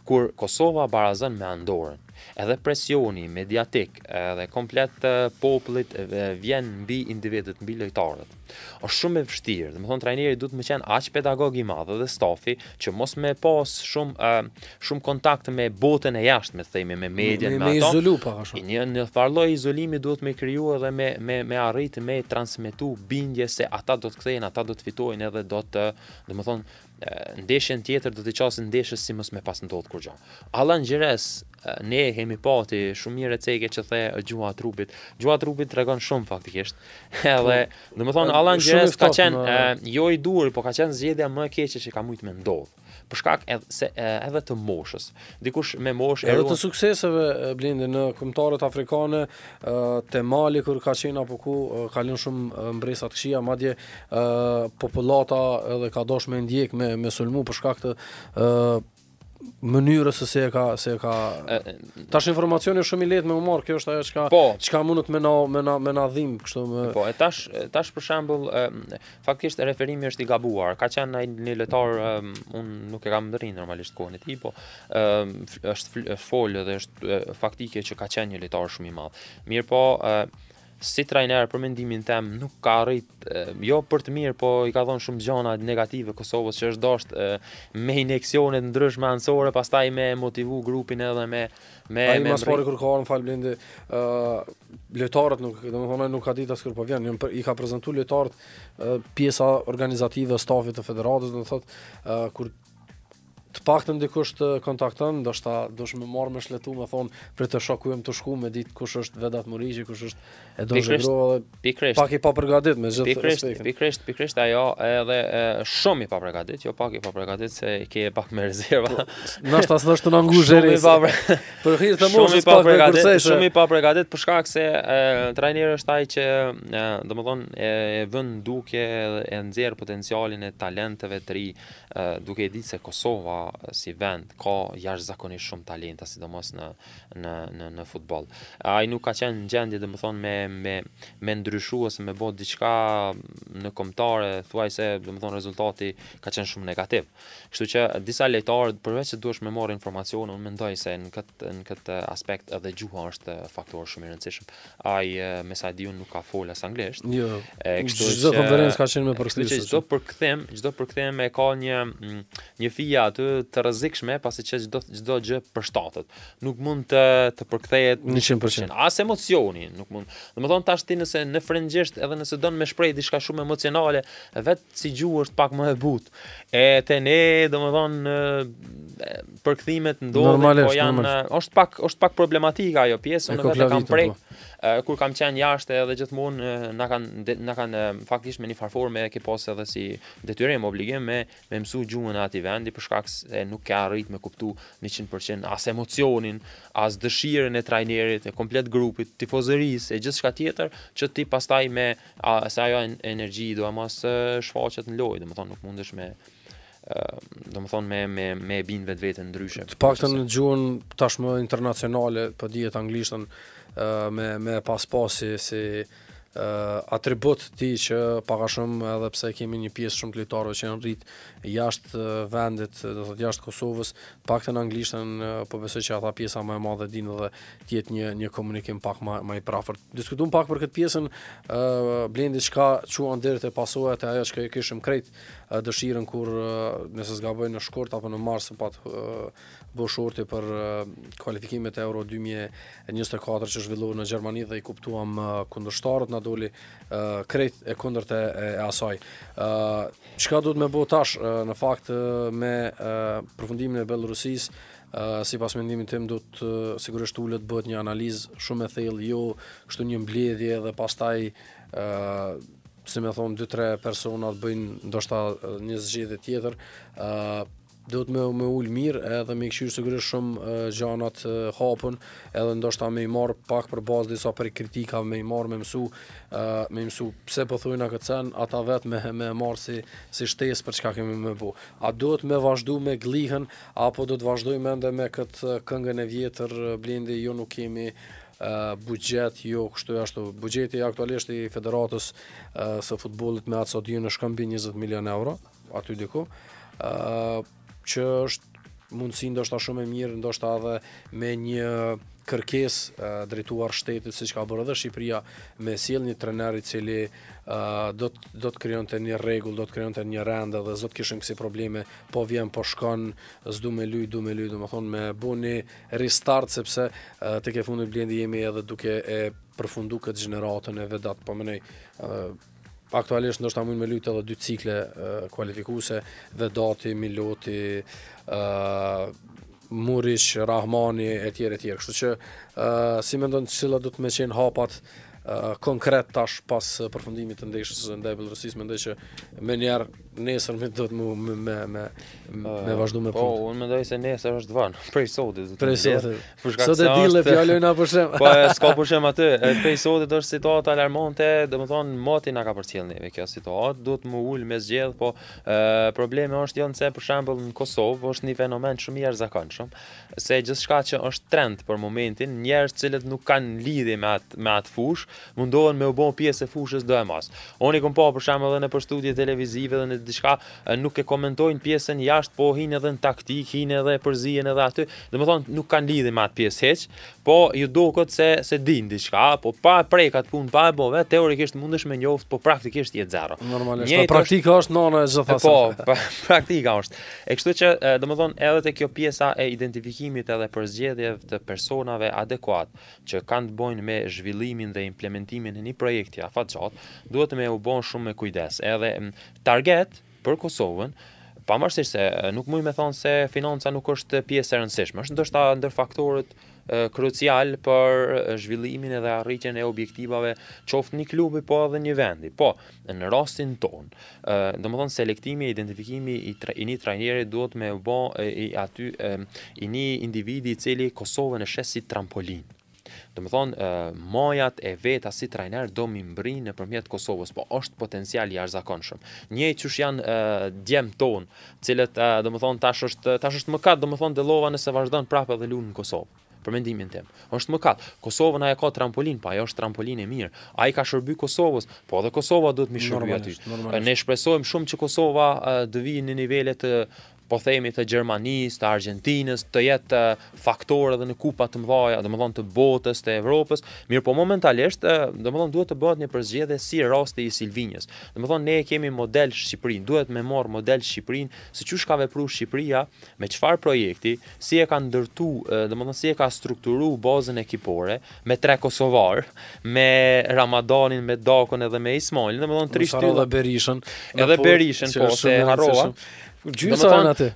kur Kosova barazon me andorën, edhe presioni mediatik edhe komplet popullit vjen mbi individet, mbi lojtarët. O shumë e vështirë, dhe më thonë trajneri du të më qenë aqë pedagogi madhe dhe stafi, që mos me pas shumë, uh, shumë kontakt me botën e jashtë, me thejmi, me medjen, me, me, me, me izolu pa ka shumë. Një, një farloj izolimi du të me kryu edhe me, me, me arrit, me transmitu bindje se ata do të kthejnë, ata do të fitojnë edhe do të, dhe më thonë, ndeshën tjetër do të qasë ndeshës si mos me pas ndodhë kur gjo. Alan Gjeres ne kemi pati shumë mirë receke që the gjua trupit. Gjua trupit tregon shumë faktikisht. Edhe, do të thon Gjeres ka qenë në... jo i dur, po ka qenë zgjedhja më e keqe që ka mujt me ndodh. Për shkak edhe se edhe të moshës. Dikush me moshë edhe të sukseseve blinde në kombëtarët afrikane te Mali kur ka qenë apo ku ka lënë shumë mbresa të këshia, madje popullata edhe ka dashur me ndjek me me sulmu për shkak të Mënyrës se se ka se ka tash informacioni është shumë i lehtë me humor, kjo është ajo çka çka po. mund të më na më na më na dhim kështu më Po, e tash tash për shembull faktikisht referimi është i gabuar. Ka qenë ai një lojtar un nuk e kam ndërrin normalisht kohën e tij, po është folë dhe është faktike që ka qenë një lojtar shumë i madh. po si trajner për mendimin tem nuk ka rrit jo për të mirë po i ka dhënë shumë gjëra negative Kosovës që është dosht me injeksione të ndryshme anësore pastaj me motivu grupin edhe me me Ai më sporti kur kohën fal blindi uh, lojtarët nuk domethënë nuk ka ditë as kur po vjen i ka prezantuar lojtarët uh, pjesa organizative e stafit të federatës domethënë uh, kur të pak të të kontakton, do shta dush me më marrë me shletu me thonë, për të shaku të shku me ditë kush është Vedat Morigi, kush është e do dhe gjëro, pak i papërgatit me gjithë respektin. Pikresht, pikresht, ajo edhe e, shumë i papërgatit, jo pak i papërgatit se i ke pak me rezerva. Po, në ashtë asë dhe është të nëngu zheri. Shumë i papërgatit, shumë i papërgatit, për shkak se trajnirë është taj që dhe më thonë e, e vën duke e nëzirë potencialin e talenteve të ri, e, duke e ditë se Kosova si vend, ka jashtë shumë talenta, sidomos në, në, në, në futbol. A i nuk ka qenë në gjendje, dhe më thonë, me, me, me ndryshu, ose me botë diqka në kombëtare, thuaj se, dhe më thonë, rezultati ka qenë shumë negativ. Kështu që disa lejtarë, përveç që duhesh me marr informacionë, unë mendoj se në këtë, në këtë aspekt edhe gjuha është faktor shumë i rëndësishëm. A i mesajdi unë nuk ka folë asë anglisht. Jo, kështu që... Kështu që gjithë do përkëthim, gjithë e ka një, një fija të të rrezikshme pasi që çdo çdo gjë përshtatet. Nuk mund të të përkthehet 100%. 100%. As emocioni, nuk mund. Do të thon tash ti nëse në frëngjisht edhe nëse don me shpreh diçka shumë emocionale, vet si gjuhë është pak më e butë. E te ne, do të përkthimet ndonë, po janë është pak është pak problematika ajo pjesë në vetë kam prek kur kam qenë jashtë edhe gjithmonë na kanë na kanë faktikisht me një farfor me ke pas edhe si detyrim obligim me me mësu gjuhën aty vendi për shkak se dhe nuk ka arrit me kuptu 100% as emocionin, as dëshiren e trajnerit, e komplet grupit, tifozëris, e gjithë shka tjetër, që ti pastaj me a, se ajo energji do e mas shfaqet në lojë, dhe më thonë nuk mundesh me do më thonë me, me, me bindë vetë vetë ndryshe. Të pak të në gjuhën tashmë internacionale, për po dijet anglishtën, me, me pas pasi, si, si uh, atribut ti që paka shumë edhe pse kemi një pjesë shumë të litarëve që janë rritë jashtë vendit, do të thotë jashtë Kosovës, pak të në anglishtën, po besoj që ata pjesa më e madhe dinë dhe tjetë një një komunikim pak më më i prafërt. Diskutojmë pak për këtë pjesën, uh, blen diçka çuan deri te pasojat e ajo që kishim krejt dëshirën kur nëse zgaboj në shkurt apo në mars pat bë shorti për kualifikimet e Euro 2024 që zhvilluan në Gjermani dhe i kuptuam kundërshtarët na doli krejt e kundërt e, e asaj. Çka duhet më bëu tash në fakt me përfundimin e Belarusis Uh, si pas mendimin tim do të uh, sigurisht ulet bëhet një analizë shumë e thellë jo kështu një mbledhje dhe pastaj ë si me thonë, 2-3 persona të bëjnë ndoshta një zgjidhje tjetër, ë uh, duhet me me ul mirë edhe me kshir sigurisht shumë uh, gjanat uh, hapun edhe ndoshta me i marr pak për bazë disa për kritika më i marr me mësu uh, me i mësu pse po thonë na këtë sen ata vet me me marr si si shtesë për çka kemi më bu. A duhet me vazhdu me glihën apo do të vazhdojmë ende me këtë këngën e vjetër blindi ju nuk kemi bugjet, jo kështu e ashtu. Bugjeti aktualisht i federatës së futbolit me atë sot ju në shkëmbi 20 milion euro, aty diku, që është mundësi ndoshta shumë e mirë, ndoshta edhe me një kërkes drejtuar shtetit si që ka bërë dhe Shqipria me siel një treneri cili do të kryon të një regull, do të kryon të një rende dhe zot kishëm kësi probleme po vjen po shkon, zdu me luj, du me luj, du me thonë me bu një restart sepse të ke fundu blendi jemi edhe duke e përfundu këtë gjeneratën e vedat po mënej Aktualisht ndoshta mund me lutë edhe dy cikle kualifikuese, dhe dati, miloti, ë Murish, Rahmani e tjerë e tjerë. Kështu që ë uh, si mendon se çilla do të më qenë hapat uh, konkret tash pas përfundimit të ndeshjes së ndaj së ndeshjes më ndeshjes së ndeshjes nesër më do të mu me me me, me po, vazhdu me po, punë. Po, unë mendoj se nesër është van, prej sotit. Prej jo? sotit. Sot e dille fjalën apo shem. Po, s'ka pushim aty. E prej sotit është situata alarmante, domethënë moti na ka përcjell neve kjo situatë, duhet më ul me zgjedh, po e, problemi është jo nëse për shembull në Kosovë është një fenomen shumë i jashtëzakonshëm, se gjithçka që është trend për momentin, njerëz që nuk kanë lidhje me atë me atë fushë, mundohen me u bë pjesë e fushës do e mas. Unë kam pa për shembull edhe në për televizive dhe në diçka nuk e komentojnë pjesën jashtë, po hinë edhe në taktik, hinë edhe përzien edhe aty. Domethënë nuk kanë lidhje me atë pjesë hiç, po ju duket se se din diçka, po pa prekat punë pa e bove, teorikisht mundesh me njoft, po praktikisht je zero. Normalisht, po praktika është nona e çfarë Po, pa, praktika është. E kështu që domethënë edhe te kjo pjesa e identifikimit edhe përzgjedhjeve të personave adekuat që kanë të bëjnë me zhvillimin dhe implementimin e një projekti afatgjat, duhet me u bën shumë me kujdes. Edhe target për Kosovën, pavarësisht se nuk mund të them se financa nuk është pjesë e rëndësishme, është ndoshta ndër faktorët krucial për zhvillimin edhe arritjen e objektivave qoftë një klubi po edhe një vendi. Po, në rastin tonë, do më thonë selektimi e identifikimi i tre, një trajnjeri duhet me u aty i një individi i cili Kosovën e shesit trampolin do më thonë, majat e veta si trajner do më mbri në Kosovës, po është potencial i arzakonshëm. Një që shë janë djemë tonë, cilët, e, do thonë, tash është, tash është mëkat, do më thonë, nëse vazhdojnë prapë edhe lunë në Kosovë për mendimin tim. Është mëkat. Kosova na e ka trampolin, po ajo është trampolinë e mirë. Ai ka shërby Kosovës, po edhe Kosova duhet mi shërby aty. Ne shpresojmë shumë që Kosova të vijë në nivele të po themi të Gjermanisë, të Argjentinës, të jetë eh, faktor edhe në kupa të mëdha, domethënë të botës, të Evropës, mirë po momentalisht eh, domethënë duhet të bëhet një përzgjedhje si rasti i Silvinjës. Domethënë ne kemi model Shqipërinë, duhet me marr model Shqipërinë, se çush ka vepruar Shqipëria me çfarë projekti, si e ka ndërtu, eh, domethënë si e ka strukturu bazën ekipore me tre kosovar, me Ramadanin, me Dakon edhe me Ismailin, domethënë tri shtyllë. Berishën, edhe Berishën po se harrova. Gjysa do të thonë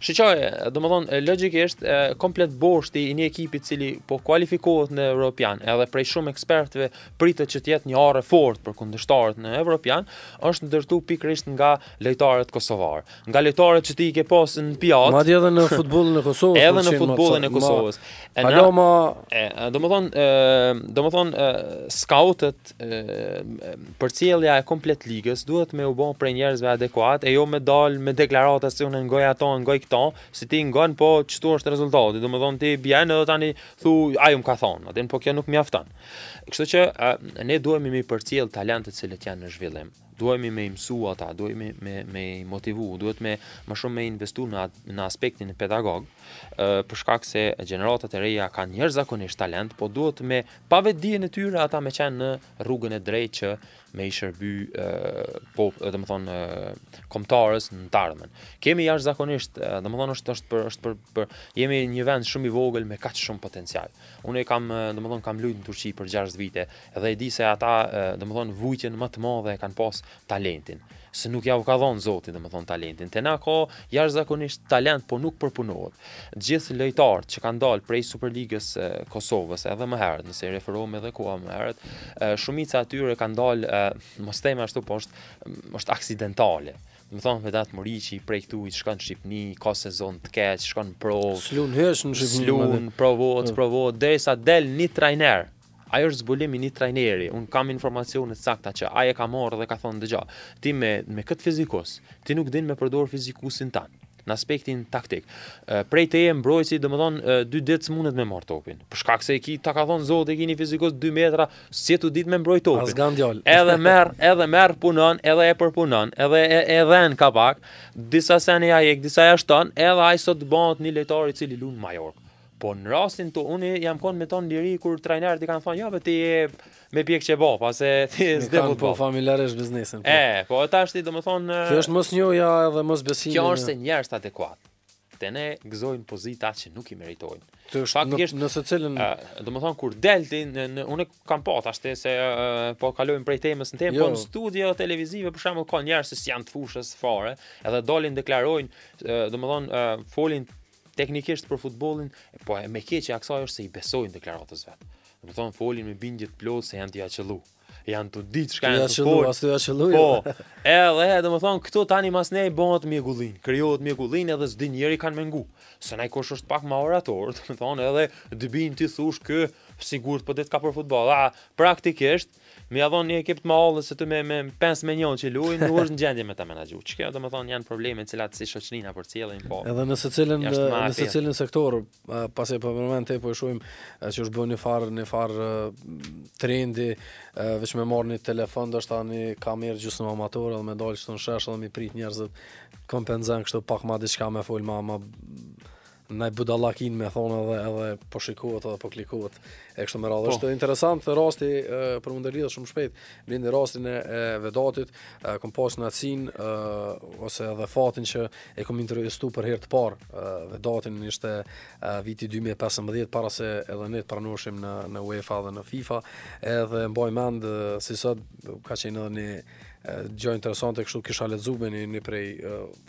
domethënë do thonë logjikisht komplet boshti i një ekipi i cili po kualifikohet në European, edhe prej shumë ekspertëve pritet që të jetë një arë fort për kundërshtarët në European, është ndërtu pikërisht nga lojtarët kosovarë. Nga lojtarët që ti ke pas në Piat. Madje edhe në futbollin e Kosovës. Edhe në futbollin e Kosovës. Edhe ma... do të thonë, do thonë scoutët përcjellja e komplet ligës duhet me u bë prej njerëzve adekuat e jo me dal me deklarata se si unë në ngoj ato, në ngoj këto, si ti ngon, po qëtu është rezultati, dhe më dhonë ti bjenë edhe tani thu, ju um më ka thonë, atin po kjo nuk mjafton. Kështu që a, ne duhemi me përcjell talentet që janë në zhvillim, duhemi me imsu ata, duhemi me, me motivu, duhet me më shumë me investu në, në aspektin e pedagogë, për shkak se gjeneratat e reja kanë njerëz zakonisht talent, po duhet me pavet dijen e tyre ata me qenë në rrugën e drejtë që me i shërby e, po do komtarës në të ardhmen. Kemi jashtëzakonisht, do të thonë, është është për është për, për jemi një vend shumë i vogël me kaq shumë potencial. Unë e kam do kam luajtur në Turqi për 6 vite dhe e di se ata do të thonë vujtjen më të madhe e kanë pas talentin se nuk ja u ka dhënë Zoti domethën talentin. Te na ka jashtëzakonisht talent, por nuk përpunohet. gjithë lojtarët që kanë dalë prej Superligës së Kosovës, edhe më herët, nëse i referohem edhe kua më herët, shumica e tyre kanë dalë, mos them ashtu, po është është aksidentale. Më thonë me datë Morici, prej këtu i të shkanë në Shqipni, ka sezon të keqë, shkanë në provë, slunë, slun, provë, të provë, dhe i sa del një trajnerë, ajo është zbulim një trajneri, un kam informacione të sakta që ai e ka marrë dhe ka thonë dëgjoj. Ti me me kët fizikos, ti nuk din me përdor fizikusin tan në aspektin taktik. Prej te e më domethënë dy ditë smunet me mar topin. Për shkak se ki, ta ka e Zoti, keni fizikos 2 metra, si tu dit me mbrojt topin. Edhe merr, edhe merr punon, edhe e përpunon, edhe e e dhën kapak. Disa sene e jek, disa ja shton, edhe ai sot bëhet një lojtar i cili luan Mallorca. Po në rastin të unë jam konë me tonë liri kur trajnerët i kanë thonë, ja, jo, për ti e me pjekë që e bo, pa se ti e zdi po. Në kanë po familjarës biznesin. Po. E, po e ta është ti do më thonë... Kjo është mos një, ja, dhe mos besinë. Kjo është se njerë është adekuat. Te ne gëzojnë pozita që nuk i meritojnë. Të është në, në cilën... do më thonë, kur delti, unë e kam po, ta shte se po kalojnë prej temës në temë, po jo. në studio televizive, për shemë, ka njerës e si janë të fushës fare, edhe dolin deklarojnë, do më thonë, folin teknikisht për futbollin, po e me keqja e kësaj është se i besojnë deklaratës vet. Do të thonë folin me bindje të plotë se janë të jaqëllu. Janë të ditë shka janë të folë. Janë të jaqëllu, Po, edhe dhe, më thonë, këto tani mas ne i bëhët mjegullin, kryohet mjegullin edhe zdi njeri kanë mengu. Se na i është pak ma orator, dhe më thonë, edhe dë binë ti thosh kë, sigurt të po det ka për futbol. A, praktikisht, më ia dhon një ekip të mallës se të me me pesë me njëon që luajnë, nuk është në gjendje me ta menaxhuar. Çka do të thonë janë probleme të cilat si shoqërinë për cilën po. Edhe në secilin në secilin sektor, pasi po përmend te po e shohim që është bënë një farë një farë trendi veç me marrni telefon do tani ka mirë gjysmë amator edhe me dalë këtu në shesh edhe mi prit të kompenzojnë kështu pak më diçka me fol më më në budallakin me thonë edhe edhe po shikohet edhe po klikohet e kështu me radhë. Po. Është interesant rasti e, për mundëri shumë shpejt. Vjen rastin e, Vedatit, e, kom pas natsin ose edhe fatin që e kom intervistu për herë të parë. Vedatin ishte e, viti 2015 para se edhe ne të pranoheshim në në UEFA dhe në FIFA. Edhe mbaj mend si sot ka qenë edhe një gjë interesante kështu kisha lexuar në një prej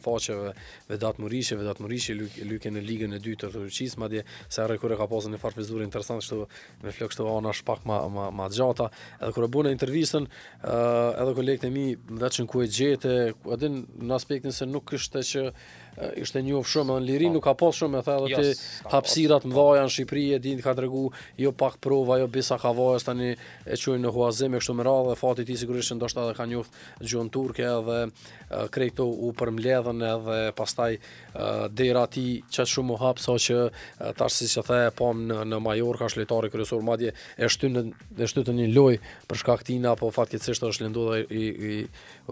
faqeve Vedat datmurishit, Vedat datmurishit lykë në ligën e dytë të Turqisë, madje sa rre kur e ka pasur një farë interesante kështu me flok kështu ana shpak më më më gjata. Edhe kur e bën intervistën, edhe kolegët e mi më dhanë ku e gjete, din në aspektin se nuk është që ishte një of shumë në liri po. nuk ka pas shumë më tha edhe jo, ti hapësira të mëdha në Shqipëri e dinë ka tregu jo pak prova, jo bisa ka vaja tani e çojnë në Huazim e kështu më radhë fati i tij sigurisht ndoshta edhe ka njëu gjon turke edhe krejto u përmledhen, edhe pastaj dera ti çat shumë hap sa që tash siç e thaj po në në Major ka shlitari kryesor madje e shtyn e shtytën një loj për shkak të ina apo fatkeqësisht është lënduar i i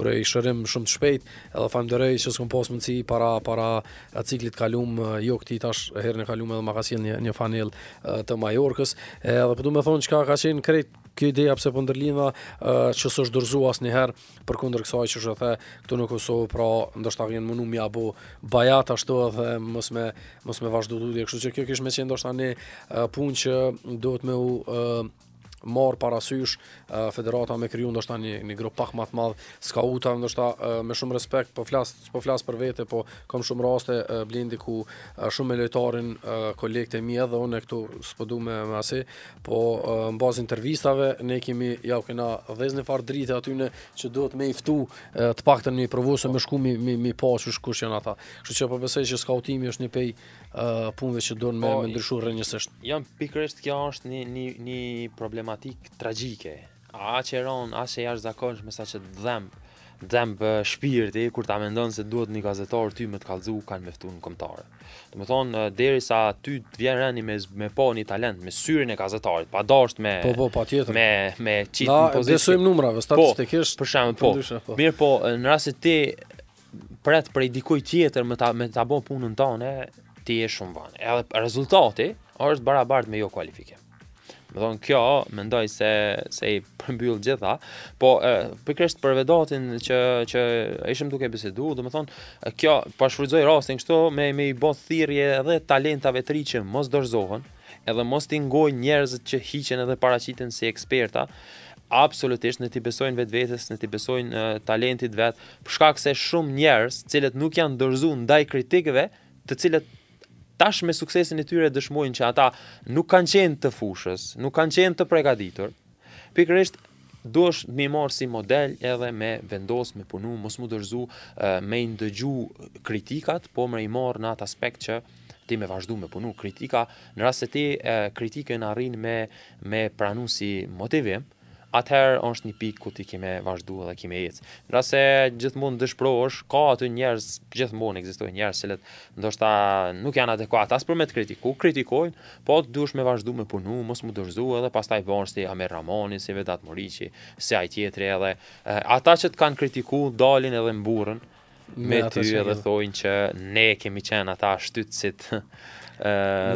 i shërim shumë të shpejt edhe falënderoj që s'kam pas mundsi para para ciklit kalum jo këti tash herën e kalum edhe ma ka sjell një, një fanel të Majorkës edhe po të me thonë që ka qenë krejt kjo ideja pse po së uh, që s'është dorzu për përkundër kësaj që është the këtu në Kosovë, pra ndoshta vjen më numi apo bajat ashtu edhe mos me mos me vazhdu tutje, kështu që kjo kishme qenë ndoshta një pun punë që duhet me u marr parasysh federata me kriju ndoshta një një grup pak më të madh skauta ndoshta me shumë respekt po flas po flas për vete po kam shumë raste blindi ku shumë lojtarin kolektë mi edhe unë këtu s'po du me me asi po në bazë intervistave ne kemi ja u kena dhëzën far drite aty në që duhet me i ftu të paktën një provuesë me shku mi mi pa kush kush janë ata kështu që po besoj që skautimi është një pej punëve që duhen me po, ndryshuar rënjësisht jam pikërisht kjo është një një një problem problematik tragjike. A qeron, a që jash zakonsh me sa që të dhemb, shpirti, kur ta mendon se duhet një gazetor ty me të kalzu, kanë meftu në këmtarë. Të më thonë, deri sa ty të vjen rëni me, me po një talent, me syrin e gazetarit, pa dorsht me... Po, po, pa tjetër. Me, me qitë në pozitë. Da, besojmë numrave, po, statistikisht. Po, po. po. Mirë, po, në rrasit ti, pret për i dikuj tjetër me ta, me ta bon punën të tonë, ti e shumë vanë. Edhe rezultati, është barabart me jo kualifikim. Më kjo, mendoj se, se i përmbyllë gjitha, po e, për vedatin që, që ishëm duke bisedu, dhe më thonë, kjo, pashfrydzoj po rastin kështu, me, me i bë thirje edhe talentave të riçi mos dorëzohen, edhe mos t'ingoj njerëz që hiqen edhe paracitin si eksperta, absolutisht në t'i besojnë vetë vetës, në t'i besojnë uh, talentit vetë, përshkak se shumë njerës cilët nuk janë dërzu ndaj kritikëve, të cilët tash me suksesin e tyre dëshmojnë që ata nuk kanë qenë të fushës, nuk kanë qenë të pregaditur. Pikërisht duhesh të marr si model edhe me vendos, me punu, mos më me ndëgju kritikat, po më i marr në atë aspekt që ti me vazhdu me punu kritika, në se ti kritikën arrin me, me pranu si motivim, atëherë është një pikë ku ti kime vazhduar dhe ke jetë. ecë. rase gjithmonë dëshprosh, ka aty njerës, gjithmonë ekzistojnë njerës, cilët ndoshta nuk janë adekuat, asë për me të kritiku, kritikojnë, po të dush me vazhdu me punu, mos më dërzu edhe pas taj si Amer Ramoni, si Vedat Morici, si ai tjetëri edhe. ata që të kanë kritiku, dalin edhe mburën, me, me ty edhe jo. thojnë që ne kemi qenë ata shtytësit,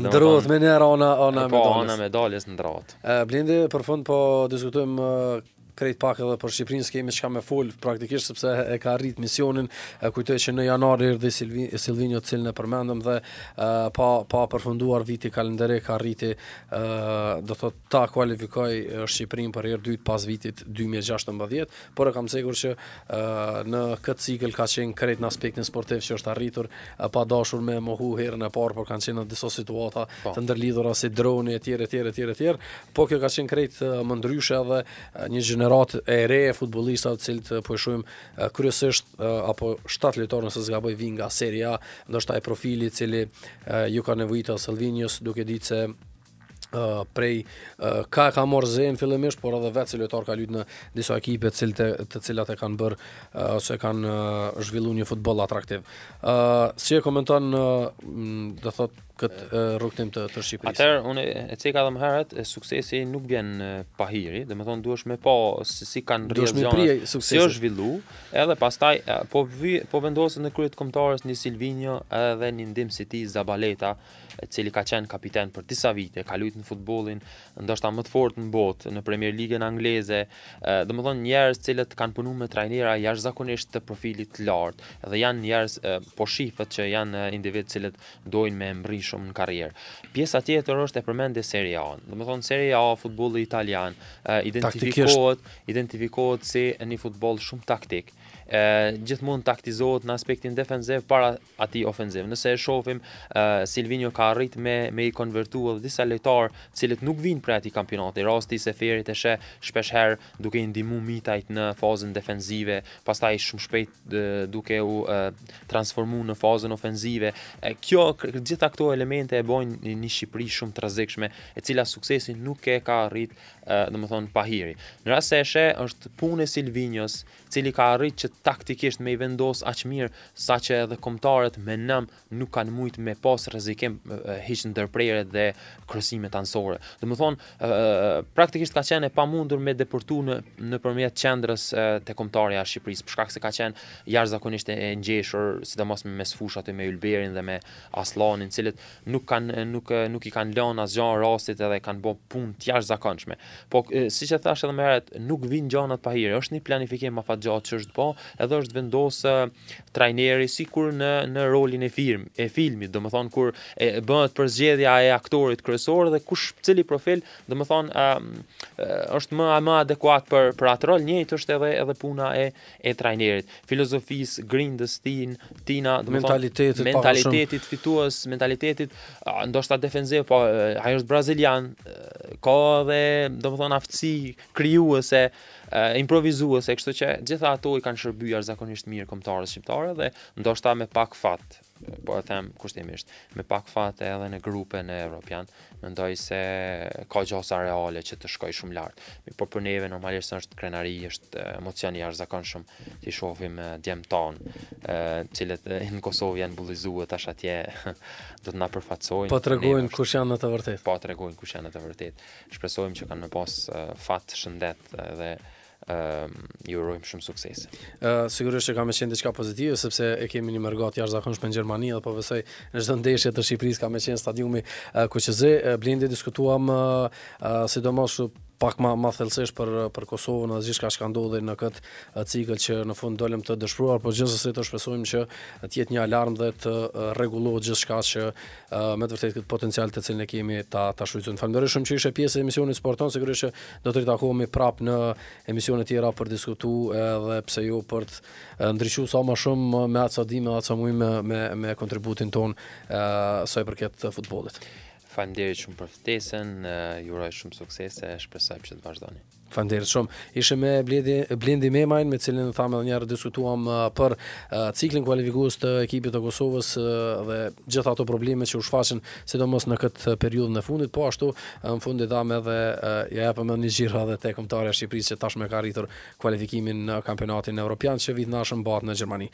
Ndrot, me njerë ona, ona po, medaljes. Po, ona medaljes ndrot. Blindi, për fund, po diskutujmë krejt pak edhe për Shqiprinë s'kemi çka me fol praktikisht sepse e ka arrit misionin e kujtoj që në janar erdhi Silvi Silvinio cilën e përmendëm dhe e, pa pa përfunduar viti kalendarik arriti e, do thot ta kualifikoi Shqiprinë për herë dytë pas vitit 2016 por e kam sigur që e, në këtë cikël ka qenë krejt në aspektin sportiv që është arritur e, pa dashur me mohu herën e parë por kanë qenë në disa situata pa. Po. të ndërlidhura si droni etj etj etj etj por kjo ka qenë krejt më ndryshe edhe një gjeneral lojtarat e re e futbolistat të cilët po shohim kryesisht apo 7 lojtarë nëse zgaboj vi nga Serie A, ndoshta ai profili i cili ju ka nevojita Salvinios duke ditë se prej ka ka morë zën fillimisht por edhe vetë lojtar ka lytë në disa ekipe të cilat të cilat e kanë bër ose kanë zhvillu zhvilluar një futboll atraktiv. si e komenton dhe do thotë kët rrugtim të të Shqipërisë. Atëherë unë e cek edhe më herët, suksesi nuk vjen pa hiri, domethënë duhesh me pa po si, si kanë rrezonat. Si është zhvillu, edhe pastaj po vi, po vendoset në krye të kombëtarës në Silvinjo edhe në Ndim City Zabaleta, i cili ka qenë kapiten për disa vite, ka luajtur në futbollin ndoshta më të fortë në botë, në Premier Ligën angleze, domethënë njerëz të cilët kanë punuar me trajnera jashtëzakonisht të profilit të lartë dhe janë njerëz po shifët që janë individ të cilët dojnë me mbrish shumë në karrierë. Pjesa tjetër është e përmendë Serie A. Do të thonë Serie A futbolli italian identifikohet, identifikohet si një futboll shumë taktik e, gjithmonë taktizohet në aspektin defensiv para ati ofenziv. Nëse e shofim, e, Silvinho ka arrit me, me i konvertu edhe disa lejtarë cilët nuk vinë për ati kampionat, i rasti se ferit e she shpesher duke i ndimu mitajt në fazën defensive, pastaj shumë shpejt duke u e, transformu në fazën ofenzive. E, kjo, gjitha këto elemente e bojnë një Shqipëri shumë të rëzikshme, e cila suksesin nuk e ka arrit dhe më thonë pahiri. Në rast se është është puna e Silvinios, cili ka arritë që taktikisht me i vendos aq mirë saqë edhe kombëtarët me nëmë nuk kanë mujtë me pas rrezikim hiç dërprejre dhe krosime ansore. Dhe më thonë, praktikisht ka qenë e pamundur me deportu në nëpërmjet qendrës të kombëtarja e Shqipërisë, për shkak se ka qenë jashtëzakonisht e ngjeshur, sidomos me mes fushat e me Ylberin dhe me Aslanin, cilët nuk kanë nuk nuk i kanë lënë asgjë rastit edhe kanë bën punë të jashtëzakonshme. Po siç e thash edhe më herët, nuk vin gjanat pa hire. Është një planifikim afatgjatë që është po edhe është vendosë trajneri sikur në në rolin e film, e filmit, domethënë kur e, bëhet përzgjedhja e aktorit kryesor dhe kush cili profil, domethënë është më më adekuat për për atë rol, njëjtë është edhe edhe puna e e trajnerit. Filozofisë, grindës, tina, domethënë mentalitetit, mentalitetit fitues, mentalitetit ndoshta defensiv, po ai është brazilian, ka edhe do më thonë aftësi, kryuese, improvizuese, kështu që gjitha ato i kanë shërbyar zakonisht mirë komtarës shqiptare dhe ndoshta me pak fatë po e them kushtimisht, me pak fate edhe në grupe në Europian, mendoj se ka gjosa reale që të shkoj shumë lartë. Mi po për neve normalisht është krenari, është emocioni arzakon shumë, ti shofim djem e cilët në Kosovë janë bullizuë të atje, do të na përfatsojnë. Po të regojnë kush janë në të vërtet. Po të regojnë kush janë në të vërtet. Shpresojmë që kanë më pas fat shëndet edhe dhe Ehm, ju urojmë shumë sukses. Ë uh, sigurisht që kam më qenë diçka pozitive sepse e kemi një mergat jashtëzakonshëm në Gjermani dhe po besoj në çdo ndeshje të Shqipërisë kam më qenë stadiumi uh, KQZ. Uh, diskutuam uh, uh, sidomos pak më më thellësisht për për Kosovën dhe gjithçka që ka ndodhur në këtë cikël që në fund dolëm të dëshpruar, por gjithsesi të shpresojmë që të jetë një alarm dhe të rregullohet gjithçka që me të vërtetë këtë potencial të cilin e kemi ta ta shfrytëzojmë. Falënderoj shumë që ishe pjesë e emisionit Sporton, sigurisht që do të ritakohemi prapë në emisione të tjera për të diskutuar edhe pse jo për të ndriçuar sa më shumë me ato dimë, ato më me me kontributin ton ë sa i përket futbollit. Faleminderit shumë për ftesën, ju uroj shumë suksese, shpresoj që të vazhdoni. Faleminderit shumë. Ishim me Blendi Blendi Memajn, me cilën thamë edhe një herë diskutuam për ciklin kualifikues të ekipit të Kosovës dhe gjithë ato problemet që u shfaqën sidomos në këtë periudhë e fundit, po ashtu në fund i dham edhe ja japëm edhe një xhirë edhe te kombëtarja e Shqipërisë që tashmë ka arritur kualifikimin në kampionatin evropian që vit nashëm bëhet në Gjermani.